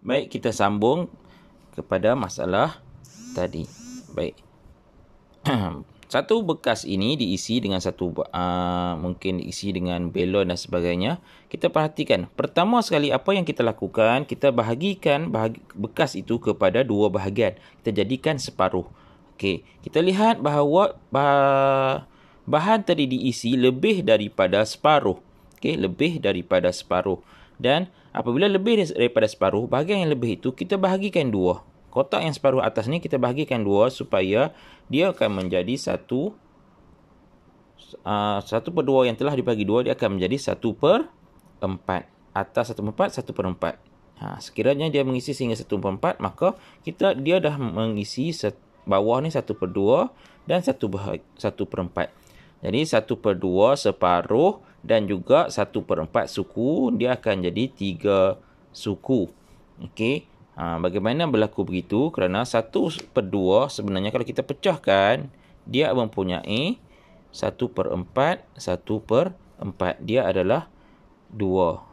Baik, kita sambung kepada masalah tadi. Baik. satu bekas ini diisi dengan satu uh, mungkin diisi dengan belon dan sebagainya. Kita perhatikan, pertama sekali apa yang kita lakukan, kita bahagikan bahagi, bekas itu kepada dua bahagian. Kita jadikan separuh. Okey, kita lihat bahawa bah, bahan tadi diisi lebih daripada separuh. Okey, lebih daripada separuh. Dan apabila lebih daripada separuh, bahagian yang lebih itu kita bahagikan dua. Kotak yang separuh atas ni kita bahagikan dua supaya dia akan menjadi satu. Uh, satu per dua yang telah dibagi dua, dia akan menjadi satu per empat. Atas satu per empat, satu per empat. Ha, sekiranya dia mengisi sehingga satu per empat, maka kita dia dah mengisi set, bawah ni satu per dua dan satu per empat. Jadi satu per dua separuh dan juga 1/4 suku dia akan jadi 3 suku. Okey. Ha, bagaimana berlaku begitu? Kerana 1/2 sebenarnya kalau kita pecahkan dia mempunyai 1/4 1/4 dia adalah 2.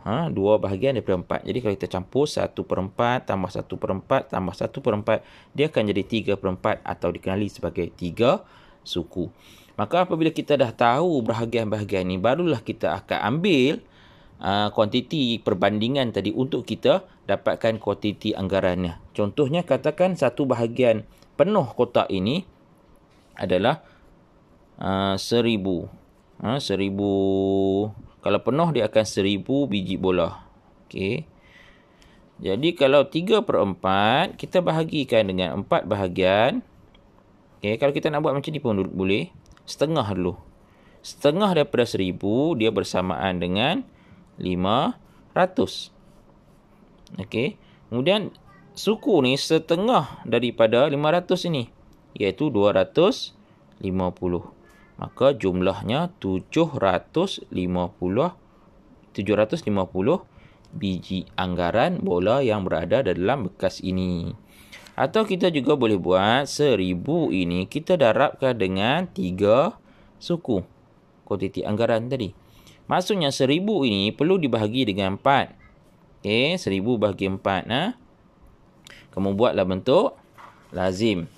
Ha, 2 bahagian daripada 4. Jadi kalau kita campur 1/4 tambah 1/4 tambah 1/4 dia akan jadi 3/4 atau dikenali sebagai 3 suku. Maka apabila kita dah tahu bahagian-bahagian ni, barulah kita akan ambil ah, kuantiti uh, perbandingan tadi untuk kita dapatkan kuantiti anggarannya. Contohnya katakan satu bahagian penuh kotak ini adalah uh, seribu. Uh, seribu. Kalau penuh dia akan seribu biji bola. Okey. Jadi kalau 3 per 4, kita bahagikan dengan 4 bahagian. Okay, kalau kita nak buat macam ni pun boleh setengah dulu. Setengah daripada seribu dia bersamaan dengan lima ratus. Okey. Kemudian suku ni setengah daripada lima ratus ini. Iaitu dua ratus lima puluh. Maka jumlahnya tujuh ratus lima puluh. Tujuh ratus lima puluh biji anggaran bola yang berada dalam bekas ini. Atau kita juga boleh buat seribu ini kita darabkan dengan tiga suku. Kuantiti anggaran tadi. Maksudnya seribu ini perlu dibahagi dengan empat. Okey, seribu bahagi empat. Ha? Kamu buatlah bentuk lazim.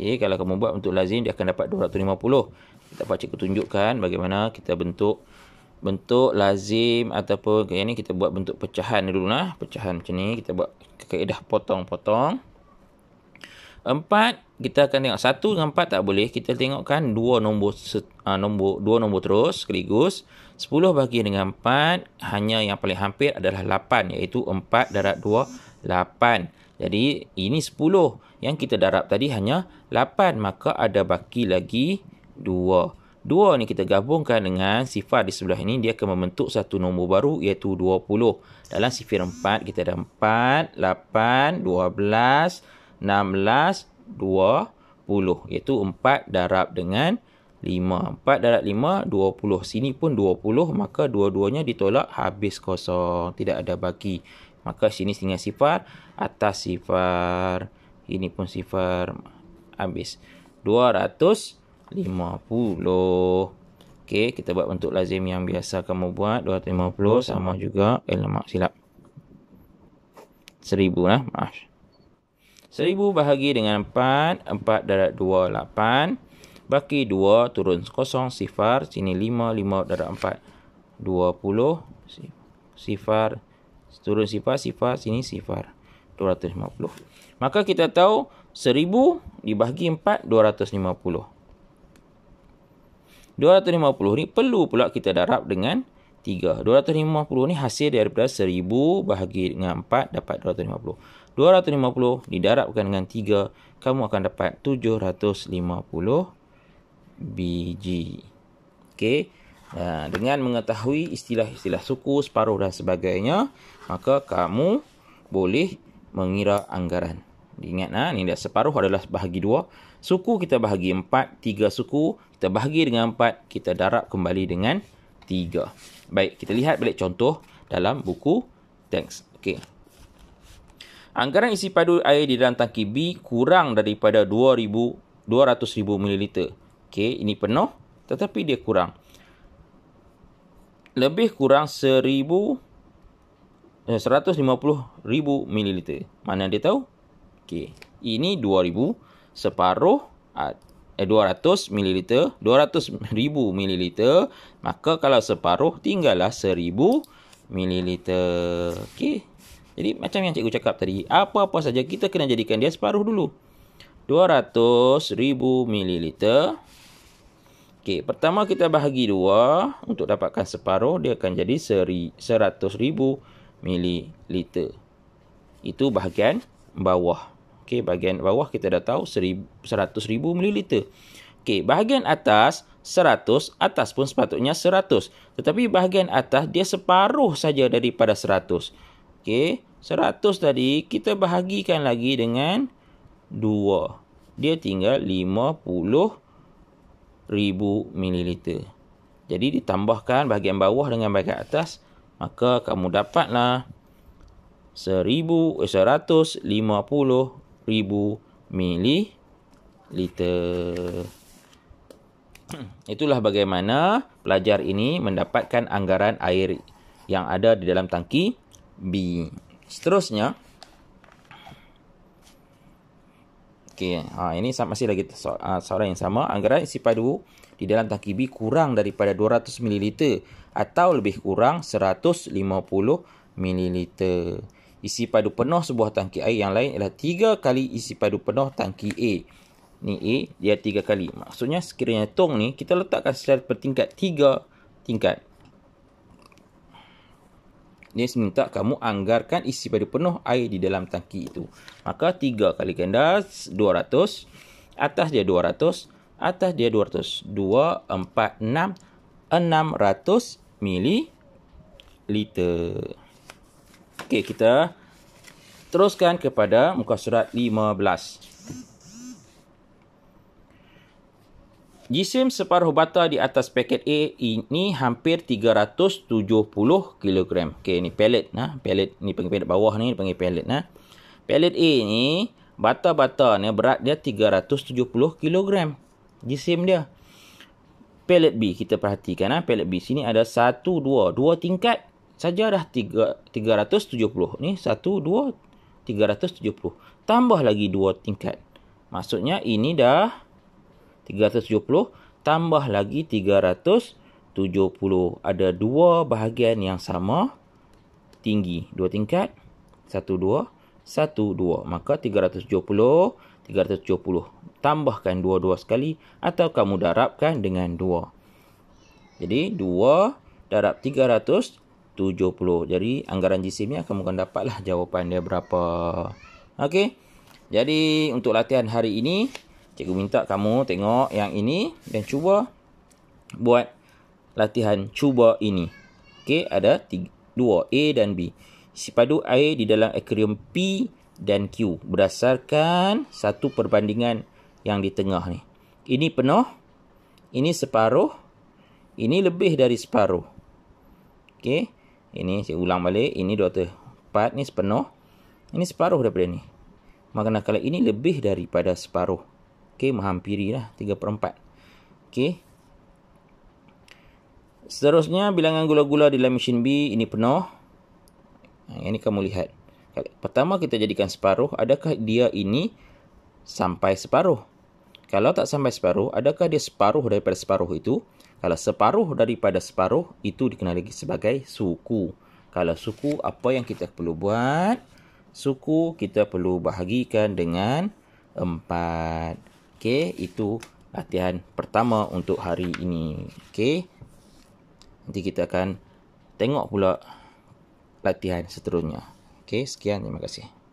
Okey, kalau kamu buat bentuk lazim, dia akan dapat 250. Kita pakcik tunjukkan bagaimana kita bentuk bentuk lazim ataupun yang ni kita buat bentuk pecahan dulu lah. Pecahan macam ni. Kita buat kaedah potong-potong. Empat, kita akan tengok satu dengan empat tak boleh. Kita tengokkan dua nombor ah, nombor dua nombor terus sekaligus. Sepuluh bagi dengan empat. Hanya yang paling hampir adalah lapan. Iaitu empat darat dua, lapan. Jadi ini sepuluh. Yang kita darab tadi hanya lapan. Maka ada baki lagi dua. Dua ni kita gabungkan dengan sifar di sebelah ini dia akan membentuk satu nombor baru iaitu 20. Dalam sifir 4 kita ada 4, 8, 12, 16, 20 iaitu 4 darab dengan 5. 4 darab 5, 20. Sini pun 20 maka dua-duanya ditolak habis kosong. Tidak ada bagi. Maka sini tinggal sifar, atas sifar, ini pun sifar, habis. 200, 250. Okey, kita buat bentuk lazim yang biasa kamu buat 250 sama juga eh lemak silap. 1000 lah, maaf. 1000 bahagi dengan 4, 4 darab 2, 8. Baki 2, turun kosong sifar. Sini 5, 5 darab 4, 20. Sifar, turun sifar, sifar. Sini sifar, 250. Maka kita tahu 1000 dibahagi 4, 250. 250 ni perlu pula kita darab dengan 3. 250 ni hasil daripada 1000 bahagi dengan 4 dapat 250. 250 didarabkan dengan 3, kamu akan dapat 750 biji. Okey. Nah, dengan mengetahui istilah-istilah suku, separuh dan sebagainya, maka kamu boleh mengira anggaran. Ingat, nah, ini dah separuh adalah bahagi dua. Suku kita bahagi empat, tiga suku, kita bahagi dengan 4, kita darab kembali dengan 3. Baik, kita lihat balik contoh dalam buku Thanks. Okey. Anggaran isi padu air di dalam tangki B kurang daripada 2000 200,000 ml. Okey, ini penuh tetapi dia kurang. Lebih kurang 1000 150,000 ml. Mana dia tahu? Okey. Ini 2,000 separuh 200 eh, ml ribu ml maka kalau separuh tinggallah 1000 ml okey jadi macam yang cikgu cakap tadi apa-apa saja kita kena jadikan dia separuh dulu 200 ribu ml okey pertama kita bahagi dua untuk dapatkan separuh dia akan jadi ribu ml itu bahagian bawah Okey, bahagian bawah kita dah tahu ribu mililiter. Okey, bahagian atas 100, atas pun sepatutnya 100. Tetapi bahagian atas dia separuh saja daripada 100. Okey, 100 tadi kita bahagikan lagi dengan 2. Dia tinggal ribu mililiter. Jadi ditambahkan bahagian bawah dengan bahagian atas, maka kamu dapatlah 1000 eh, 150 1000 ml. Hmm, itulah bagaimana pelajar ini mendapatkan anggaran air yang ada di dalam tangki B. Seterusnya Okey, ha, ini masih lagi ha, soalan yang sama. Anggaran isi padu di dalam tangki B kurang daripada 200 ml atau lebih kurang 150 ml isi padu penuh sebuah tangki air yang lain ialah 3 kali isi padu penuh tangki A. Ni A, dia 3 kali. Maksudnya sekiranya tong ni, kita letakkan secara pertingkat 3 tingkat. Dia seminta kamu anggarkan isi padu penuh air di dalam tangki itu. Maka 3 kali ganda 200, atas dia 200, atas dia 200. 2, 4, 6, 600 mililiter. Okey, kita teruskan kepada muka surat 15. Jisim separuh bata di atas paket A ini hampir 370 kg. Okey, ini pallet. Nah, pallet ni panggil pallet bawah ni, panggil pallet. Nah. Pallet A ni, bata-bata ni berat dia 370 kg. Jisim dia. Pallet B, kita perhatikan. Nah. Pallet B sini ada satu dua dua tingkat saja dah 370 ni 1 2 370 tambah lagi 2 tingkat maksudnya ini dah 370 tambah lagi 370 ada dua bahagian yang sama tinggi dua tingkat 1 2 1 maka 370 370 tambahkan dua-dua sekali atau kamu darabkan dengan dua. jadi dua darab tiga ratus 70. Jadi anggaran jisimnya kamu akan dapatlah jawapan dia berapa. Okey. Jadi untuk latihan hari ini, cikgu minta kamu tengok yang ini dan cuba buat latihan cuba ini. Okey, ada 2 A dan B. Si padu air di dalam akuarium P dan Q berdasarkan satu perbandingan yang di tengah ni. Ini penuh, ini separuh, ini lebih dari separuh. Okey. Ini saya ulang balik. Ini Empat ni sepenuh. Ini separuh daripada ni. Maka kalau ini lebih daripada separuh. Okey, menghampiri lah tiga per 4. Okey. Seterusnya, bilangan gula-gula di dalam mesin B ini penuh. Ini ha, kamu lihat. Pertama kita jadikan separuh. Adakah dia ini sampai separuh? Kalau tak sampai separuh, adakah dia separuh daripada separuh itu? Kalau separuh daripada separuh itu dikenali lagi sebagai suku. Kalau suku apa yang kita perlu buat? Suku kita perlu bahagikan dengan empat Okey, itu latihan pertama untuk hari ini. Okey. Nanti kita akan tengok pula latihan seterusnya. Okey, sekian terima kasih.